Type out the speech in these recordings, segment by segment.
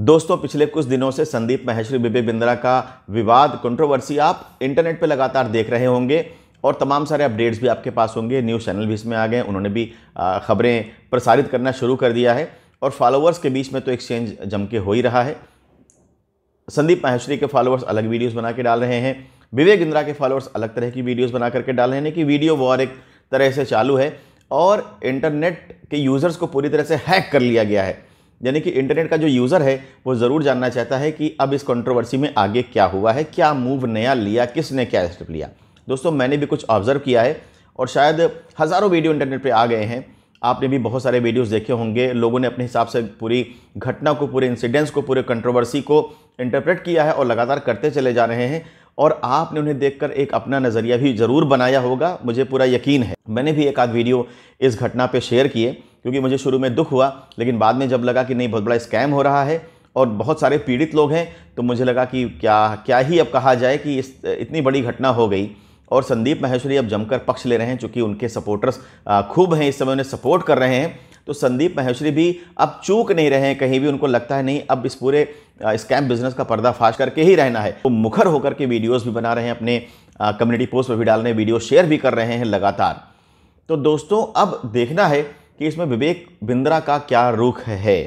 दोस्तों पिछले कुछ दिनों से संदीप महेश्वरी बिबे बिंद्रा का विवाद कंट्रोवर्सी आप इंटरनेट पे लगातार देख रहे होंगे और तमाम सारे अपडेट्स भी आपके पास होंगे न्यूज़ चैनल भी इसमें आ गए उन्होंने भी खबरें प्रसारित करना शुरू कर दिया है और फॉलोअर्स के बीच में तो एक्सचेंज जम के हो ही रहा है संदीप महेश्वरी के फॉलोअर्स अलग वीडियोज़ बना के डाल रहे हैं विवेक इंद्रा के फॉलोअर्स अलग तरह की वीडियोज़ बना करके डाल रहे हैं कि वीडियो वॉर एक तरह से चालू है और इंटरनेट के यूज़र्स को पूरी तरह से हैक कर लिया गया है यानी कि इंटरनेट का जो यूज़र है वो ज़रूर जानना चाहता है कि अब इस कंट्रोवर्सी में आगे क्या हुआ है क्या मूव नया लिया किसने क्या स्टेप लिया दोस्तों मैंने भी कुछ ऑब्ज़र्व किया है और शायद हज़ारों वीडियो इंटरनेट पर आ गए हैं आपने भी बहुत सारे वीडियोस देखे होंगे लोगों ने अपने हिसाब से पूरी घटना को पूरे इंसिडेंट्स को पूरे कंट्रोवर्सी को इंटरप्रेट किया है और लगातार करते चले जा रहे हैं और आपने उन्हें देखकर एक अपना नज़रिया भी ज़रूर बनाया होगा मुझे पूरा यकीन है मैंने भी एक आध वीडियो इस घटना पे शेयर किए क्योंकि मुझे शुरू में दुख हुआ लेकिन बाद में जब लगा कि नहीं बहुत बड़ा स्कैम हो रहा है और बहुत सारे पीड़ित लोग हैं तो मुझे लगा कि क्या क्या ही अब कहा जाए कि इस इतनी बड़ी घटना हो गई और संदीप महेश्वरी अब जमकर पक्ष ले रहे हैं चूँकि उनके सपोर्टर्स खूब हैं इस समय उन्हें सपोर्ट कर रहे हैं तो संदीप महेश्वरी भी अब चूक नहीं रहे हैं कहीं भी उनको लगता है नहीं अब इस पूरे स्कैम बिजनेस का पर्दाफाश करके ही रहना है तो मुखर होकर के वीडियोज भी बना रहे हैं अपने कम्युनिटी पोस्ट पर भी डाल रहे हैं वीडियो शेयर भी कर रहे हैं लगातार तो दोस्तों अब देखना है कि इसमें विवेक बिंद्रा का क्या रुख है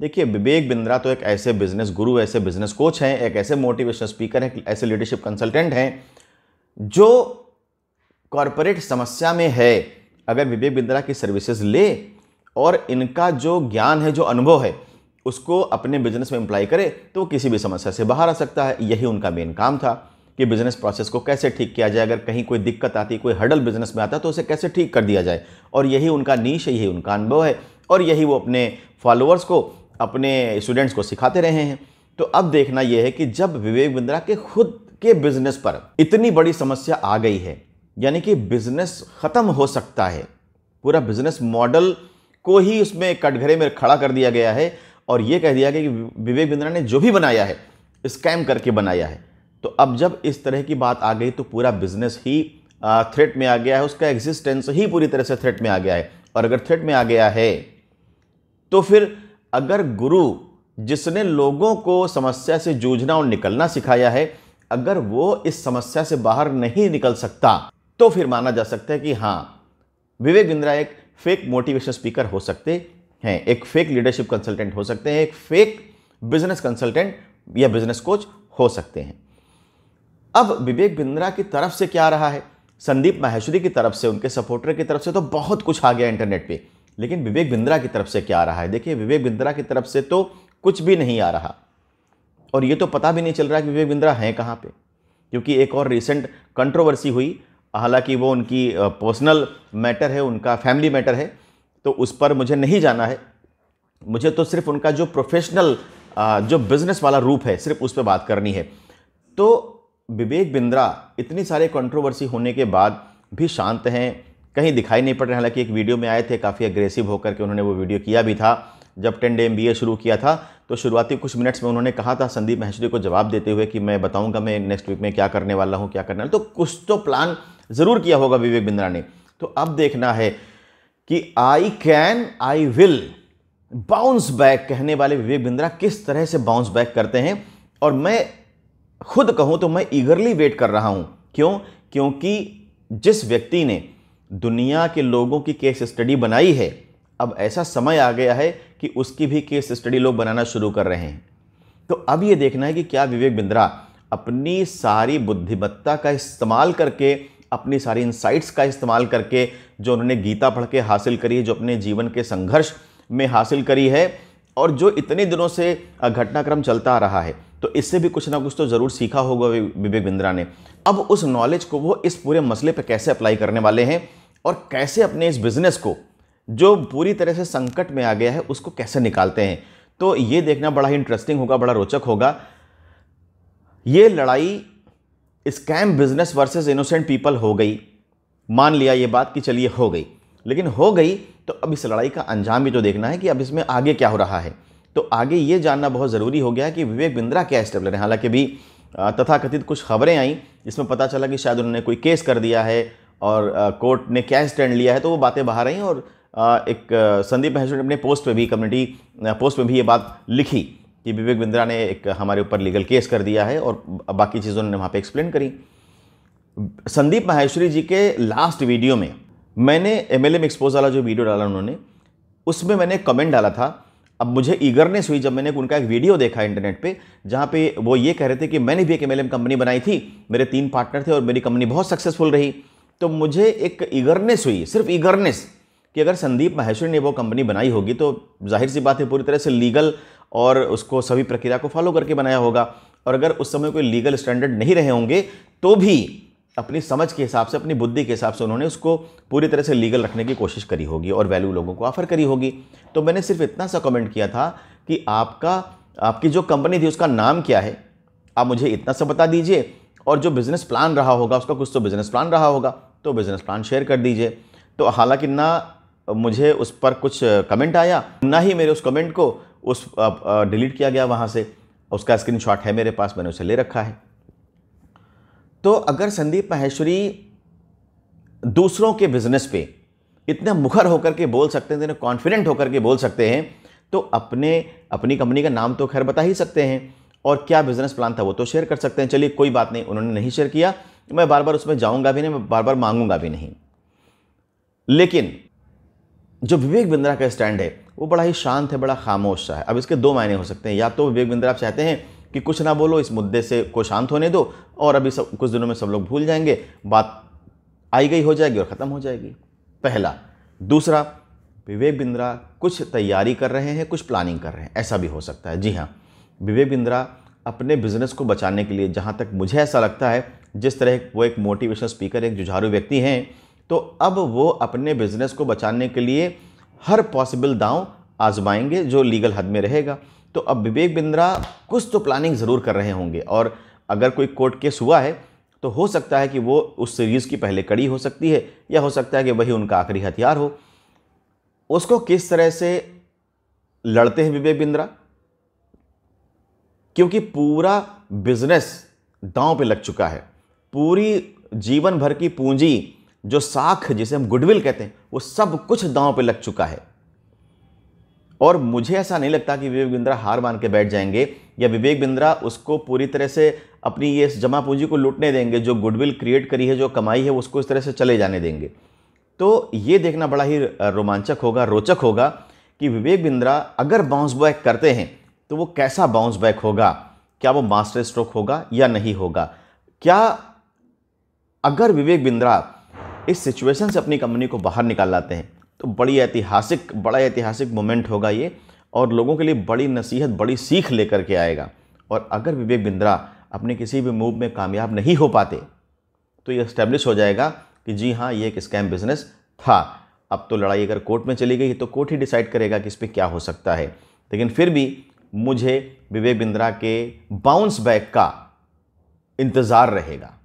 देखिए विवेक बिंद्रा तो एक ऐसे बिजनेस गुरु ऐसे बिजनेस कोच हैं एक ऐसे मोटिवेशनल स्पीकर हैं ऐसे लीडरशिप कंसल्टेंट हैं जो कॉरपोरेट समस्या में है अगर विवेक बिंद्रा की सर्विसेज ले और इनका जो ज्ञान है जो अनुभव है उसको अपने बिजनेस में इम्प्लाई करे तो वो किसी भी समस्या से बाहर आ सकता है यही उनका मेन काम था कि बिजनेस प्रोसेस को कैसे ठीक किया जाए अगर कहीं कोई दिक्कत आती कोई हडल बिजनेस में आता तो उसे कैसे ठीक कर दिया जाए और यही उनका नीच है यही उनका अनुभव है और यही वो अपने फॉलोअर्स को अपने स्टूडेंट्स को सिखाते रहे हैं तो अब देखना यह है कि जब विवेक बिंद्रा के खुद के बिजनेस पर इतनी बड़ी समस्या आ गई है यानी कि बिजनेस ख़त्म हो सकता है पूरा बिजनेस मॉडल को ही उसमें कटघरे में खड़ा कर दिया गया है और ये कह दिया गया कि विवेक बिंद्रा ने जो भी बनाया है स्कैम करके बनाया है तो अब जब इस तरह की बात आ गई तो पूरा बिजनेस ही थ्रेट में आ गया है उसका एग्जिस्टेंस ही पूरी तरह से थ्रेट में आ गया है और अगर थ्रेट में आ गया है तो फिर अगर गुरु जिसने लोगों को समस्या से जूझना और निकलना सिखाया है अगर वो इस समस्या से बाहर नहीं निकल सकता तो फिर माना जा सकता है कि हाँ विवेक बिंद्रा एक फेक मोटिवेशन स्पीकर हो सकते हैं एक फेक लीडरशिप कंसल्टेंट हो सकते हैं एक फेक बिजनेस कंसल्टेंट या बिजनेस कोच हो सकते हैं अब विवेक बिंद्रा की तरफ से क्या रहा है संदीप माहेश्वरी की तरफ से उनके सपोर्टर की तरफ से तो बहुत कुछ आ गया इंटरनेट पे लेकिन विवेक बिंद्रा की तरफ से क्या आ रहा है देखिए विवेक बिंद्रा की तरफ से तो कुछ भी नहीं आ रहा और ये तो पता भी नहीं चल रहा कि विवेक बिंद्रा हैं कहाँ पे क्योंकि एक और रिसेंट कंट्रोवर्सी हुई हालांकि वो उनकी पर्सनल मैटर है उनका फैमिली मैटर है तो उस पर मुझे नहीं जाना है मुझे तो सिर्फ उनका जो प्रोफेशनल जो बिज़नेस वाला रूप है सिर्फ उस पर बात करनी है तो विवेक बिंद्रा इतनी सारे कंट्रोवर्सी होने के बाद भी शांत हैं कहीं दिखाई नहीं पड़ रहे हालांकि एक वीडियो में आए थे काफ़ी अग्रेसिव होकर के उन्होंने वो वीडियो किया भी था जब टेन डे एम शुरू किया था तो शुरुआती कुछ मिनट्स में उन्होंने कहा था संदीप महेश्वरी को जवाब देते हुए कि मैं बताऊंगा मैं नेक्स्ट वीक में क्या करने वाला हूँ क्या करने वाला तो कुछ तो प्लान ज़रूर किया होगा विवेक बिंद्रा ने तो अब देखना है कि I can I will bounce back कहने वाले विवेक बिंद्रा किस तरह से बाउंस बैक करते हैं और मैं खुद कहूँ तो मैं ईगरली वेट कर रहा हूँ क्यों क्योंकि जिस व्यक्ति ने दुनिया के लोगों की केस स्टडी बनाई है अब ऐसा समय आ गया है कि उसकी भी केस स्टडी लोग बनाना शुरू कर रहे हैं तो अब ये देखना है कि क्या विवेक बिंद्रा अपनी सारी बुद्धिमत्ता का इस्तेमाल करके अपनी सारी इंसाइट्स का इस्तेमाल करके जो उन्होंने गीता पढ़ के हासिल करी है जो अपने जीवन के संघर्ष में हासिल करी है और जो इतने दिनों से घटनाक्रम चलता आ रहा है तो इससे भी कुछ ना कुछ तो ज़रूर सीखा होगा विवेक बिंद्रा ने अब उस नॉलेज को वो इस पूरे मसले पर कैसे अप्लाई करने वाले हैं और कैसे अपने इस बिज़नेस को जो पूरी तरह से संकट में आ गया है उसको कैसे निकालते हैं तो ये देखना बड़ा ही इंटरेस्टिंग होगा बड़ा रोचक होगा ये लड़ाई scam business versus innocent people हो गई मान लिया ये बात कि चलिए हो गई लेकिन हो गई तो अब इस लड़ाई का अंजाम भी तो देखना है कि अब इसमें आगे क्या हो रहा है तो आगे ये जानना बहुत ज़रूरी हो गया कि विवेक बिंद्रा क्या स्टेप ले रहे हैं हालांकि भी तथाकथित कुछ खबरें आईं जिसमें पता चला कि शायद उन्होंने कोई केस कर दिया है और कोर्ट ने क्या स्टैंड लिया है तो वो बातें बाहर आई और एक संदीप महेश्वर ने अपने पोस्ट पे भी कम्युनिटी पोस्ट पे भी ये बात लिखी कि विवेक बिंद्रा ने एक हमारे ऊपर लीगल केस कर दिया है और बाकी चीज़ों ने वहाँ पे एक्सप्लेन करी संदीप माहेश्वरी जी के लास्ट वीडियो में मैंने एम एल एम एक्सपोज वाला जो वीडियो डाला उन्होंने उसमें मैंने कमेंट डाला था अब मुझे ईगरनेस हुई जब मैंने उनका एक वीडियो देखा इंटरनेट पे जहाँ पे वो ये कह रहे थे कि मैंने भी एक एम कंपनी बनाई थी मेरे तीन पार्टनर थे और मेरी कंपनी बहुत सक्सेसफुल रही तो मुझे एक ईगरनेस हुई सिर्फ ईगरनेस कि अगर संदीप महेश्वरी ने वो कंपनी बनाई होगी तो जाहिर सी बात है पूरी तरह से लीगल और उसको सभी प्रक्रिया को फॉलो करके बनाया होगा और अगर उस समय कोई लीगल स्टैंडर्ड नहीं रहे होंगे तो भी अपनी समझ के हिसाब से अपनी बुद्धि के हिसाब से उन्होंने उसको पूरी तरह से लीगल रखने की कोशिश करी होगी और वैल्यू लोगों को ऑफ़र करी होगी तो मैंने सिर्फ इतना सा कमेंट किया था कि आपका आपकी जो कंपनी थी उसका नाम क्या है आप मुझे इतना सा बता दीजिए और जो बिज़नेस प्लान रहा होगा उसका कुछ तो बिज़नेस प्लान रहा होगा तो बिज़नेस प्लान शेयर कर दीजिए तो हालांकि ना मुझे उस पर कुछ कमेंट आया ना ही मेरे उस कमेंट को उस डिलीट किया गया वहाँ से उसका स्क्रीनशॉट है मेरे पास मैंने उसे ले रखा है तो अगर संदीप महेश्वरी दूसरों के बिजनेस पे इतने मुखर होकर के बोल सकते हैं इतने कॉन्फिडेंट होकर के बोल सकते हैं तो अपने अपनी कंपनी का नाम तो खैर बता ही सकते हैं और क्या बिजनेस प्लान था वो तो शेयर कर सकते हैं चलिए कोई बात नहीं उन्होंने नहीं शेयर किया मैं बार बार उसमें जाऊंगा भी नहीं मैं बार बार मांगूंगा भी नहीं लेकिन जो विवेक बिंद्रा का स्टैंड है वो बड़ा ही शांत है बड़ा खामोश सा है अब इसके दो मायने हो सकते हैं या तो विवेक बिंद्रा आप चाहते हैं कि कुछ ना बोलो इस मुद्दे से को शांत होने दो और अभी सब कुछ दिनों में सब लोग भूल जाएंगे बात आई गई हो जाएगी और ख़त्म हो जाएगी पहला दूसरा विवेक बिंद्रा कुछ तैयारी कर रहे हैं कुछ प्लानिंग कर रहे हैं ऐसा भी हो सकता है जी हाँ विवेक बिंद्रा अपने बिजनेस को बचाने के लिए जहाँ तक मुझे ऐसा लगता है जिस तरह वो एक मोटिवेशनल स्पीकर एक जुझारू व्यक्ति हैं तो अब वो अपने बिज़नेस को बचाने के लिए हर पॉसिबल दांव आजमाएंगे जो लीगल हद में रहेगा तो अब विवेक बिंद्रा कुछ तो प्लानिंग ज़रूर कर रहे होंगे और अगर कोई कोर्ट केस हुआ है तो हो सकता है कि वो उस सीरीज़ की पहले कड़ी हो सकती है या हो सकता है कि वही उनका आखिरी हथियार हो उसको किस तरह से लड़ते हैं विवेक बिंद्रा क्योंकि पूरा बिजनेस दांव पे लग चुका है पूरी जीवन भर की पूंजी जो साख जिसे हम गुडविल कहते हैं वो सब कुछ दांव पे लग चुका है और मुझे ऐसा नहीं लगता कि विवेक बिंद्रा हार मान के बैठ जाएंगे या विवेक बिंद्रा उसको पूरी तरह से अपनी ये जमा पूंजी को लूटने देंगे जो गुडविल क्रिएट करी है जो कमाई है उसको इस तरह से चले जाने देंगे तो ये देखना बड़ा ही रोमांचक होगा रोचक होगा कि विवेक बिंद्रा अगर बाउंस बैक करते हैं तो वो कैसा बाउंस बैक होगा क्या वो मास्टर स्ट्रोक होगा या नहीं होगा क्या अगर विवेक बिंद्रा इस सिचुएशन से अपनी कंपनी को बाहर निकाल लाते हैं तो बड़ी ऐतिहासिक बड़ा ऐतिहासिक मोमेंट होगा ये और लोगों के लिए बड़ी नसीहत बड़ी सीख लेकर के आएगा और अगर विवेक बिंद्रा अपने किसी भी मूव में कामयाब नहीं हो पाते तो ये इस्टेब्लिश हो जाएगा कि जी हाँ ये एक स्कैम बिजनेस था अब तो लड़ाई अगर कोर्ट में चली गई तो कोर्ट ही डिसाइड करेगा कि इस पर क्या हो सकता है लेकिन फिर भी मुझे विवेक बिंद्रा के बाउंस बैक का इंतज़ार रहेगा